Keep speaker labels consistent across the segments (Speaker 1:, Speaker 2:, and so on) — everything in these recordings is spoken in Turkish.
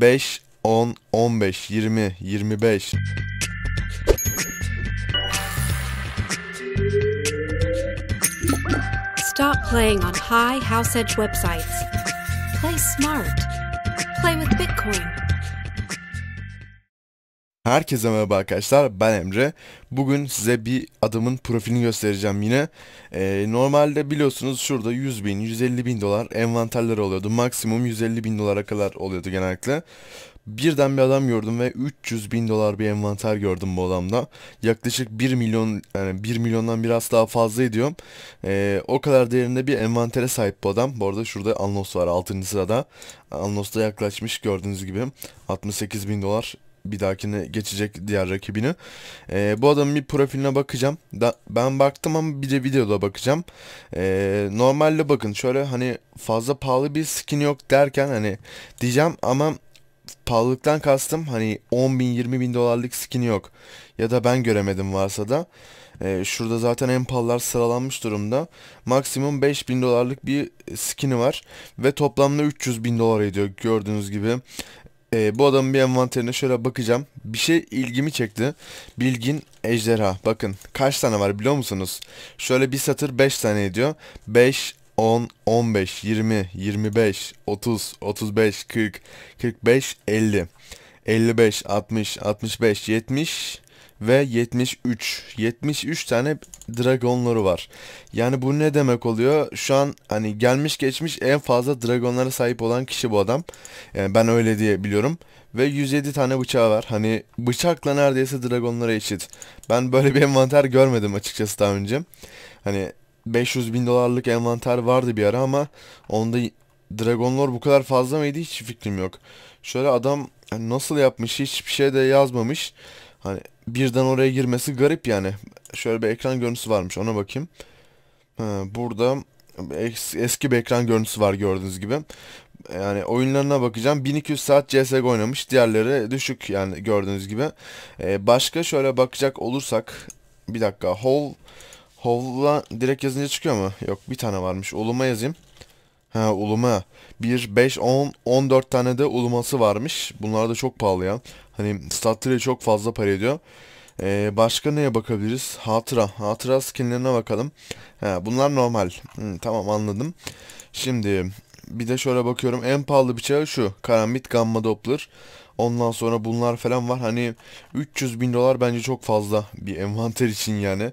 Speaker 1: 5, 10, 15, 20, 25. Stop playing on high house edge websites. Play smart. Play with Bitcoin. Herkese merhaba arkadaşlar ben Emre Bugün size bir adamın profilini göstereceğim yine ee, Normalde biliyorsunuz şurada 100 bin 150 bin dolar envanterler oluyordu Maksimum 150 bin dolara kadar oluyordu genellikle Birden bir adam gördüm ve 300 bin dolar bir envanter gördüm bu adamda Yaklaşık 1 milyon yani 1 milyondan biraz daha fazla ediyor ee, O kadar değerinde bir envantere sahip bu adam Bu arada şurada Alnos var 6. sırada da yaklaşmış gördüğünüz gibi 68 bin dolar bir dahakine geçecek diğer rakibini. E, bu adamın bir profiline bakacağım. Da, ben baktım ama bir de videoda bakacağım. E, normalde bakın şöyle hani fazla pahalı bir skin yok derken hani diyeceğim ama pahalılıktan kastım hani 10 bin 20 bin dolarlık skin yok. Ya da ben göremedim varsa da. E, şurada zaten en pahalılar sıralanmış durumda. Maksimum 5 bin dolarlık bir skin'i var. Ve toplamda 300 bin dolar ediyor gördüğünüz gibi e, bu adamın bir envanterine şöyle bakacağım. Bir şey ilgimi çekti. Bilgin ejderha. Bakın kaç tane var biliyor musunuz? Şöyle bir satır 5 tane ediyor. 5, 10, 15, 20, 25, 30, 35, 40, 45, 50, 55, 60, 65, 70, ve 73. 73 tane dragonları var. Yani bu ne demek oluyor? Şu an hani gelmiş geçmiş en fazla dragonlara sahip olan kişi bu adam. Yani ee, ben öyle diye biliyorum. Ve 107 tane bıçağı var. Hani bıçakla neredeyse dragonlara eşit. Ben böyle bir envanter görmedim açıkçası daha önce. Hani 500 bin dolarlık envanter vardı bir ara ama onda dragonlar bu kadar fazla mıydı hiç fikrim yok. Şöyle adam hani, nasıl yapmış hiçbir şey de yazmamış. Hani birden oraya girmesi garip yani. Şöyle bir ekran görüntüsü varmış ona bakayım. Ha, burada eski bir ekran görüntüsü var gördüğünüz gibi. Yani oyunlarına bakacağım. 1200 saat CSGO oynamış. Diğerleri düşük yani gördüğünüz gibi. Ee, başka şöyle bakacak olursak. Bir dakika. Hall. Hall'la direkt yazınca çıkıyor mu? Yok bir tane varmış. Oluma yazayım. Ha uluma. 1, 5, 10, 14 tane de uluması varmış. Bunlar da çok pahalı ya. Hani statları çok fazla para ediyor. Ee, başka neye bakabiliriz? Hatıra. Hatıra skinlerine bakalım. Ha, bunlar normal. Hı, tamam anladım. Şimdi bir de şöyle bakıyorum. En pahalı bıçağı şu. Karambit Gamma Doppler. Ondan sonra bunlar falan var. Hani 300 bin dolar bence çok fazla bir envanter için yani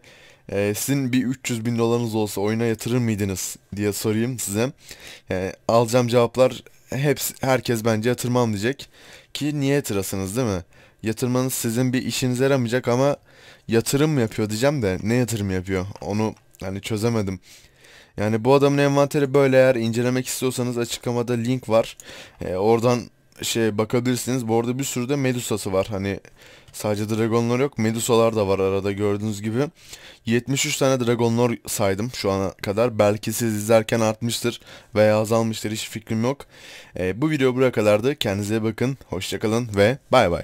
Speaker 1: e, sizin bir 300 bin dolarınız olsa oyuna yatırır mıydınız diye sorayım size. E, alacağım cevaplar hepsi, herkes bence yatırmam diyecek. Ki niye yatırasınız değil mi? Yatırmanız sizin bir işinize yaramayacak ama yatırım mı yapıyor diyeceğim de ne yatırım yapıyor onu yani çözemedim. Yani bu adamın envanteri böyle eğer incelemek istiyorsanız açıklamada link var. E, oradan şey bakabilirsiniz. Bu arada bir sürü de Medusa'sı var. Hani sadece dragonlar yok. Medusalar da var arada gördüğünüz gibi. 73 tane dragonlar saydım şu ana kadar. Belki siz izlerken artmıştır veya azalmıştır hiç fikrim yok. E, bu video buraya kadardı. Kendinize bakın. Hoşçakalın ve bay bay.